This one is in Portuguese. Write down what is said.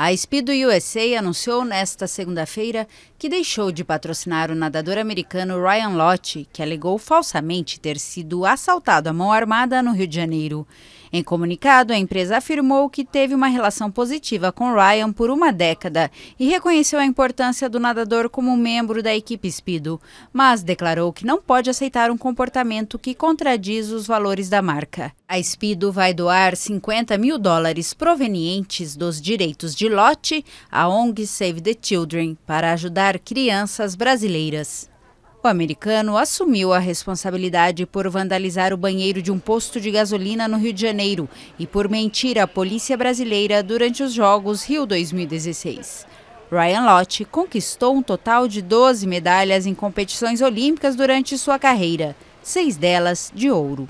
A Speedo USA anunciou nesta segunda-feira que deixou de patrocinar o nadador americano Ryan Lochte, que alegou falsamente ter sido assaltado à mão armada no Rio de Janeiro. Em comunicado, a empresa afirmou que teve uma relação positiva com Ryan por uma década e reconheceu a importância do nadador como membro da equipe Speedo, mas declarou que não pode aceitar um comportamento que contradiz os valores da marca. A Speedo vai doar 50 mil dólares provenientes dos direitos de lote à ONG Save the Children para ajudar crianças brasileiras. O americano assumiu a responsabilidade por vandalizar o banheiro de um posto de gasolina no Rio de Janeiro e por mentir à polícia brasileira durante os Jogos Rio 2016. Ryan Lott conquistou um total de 12 medalhas em competições olímpicas durante sua carreira, seis delas de ouro.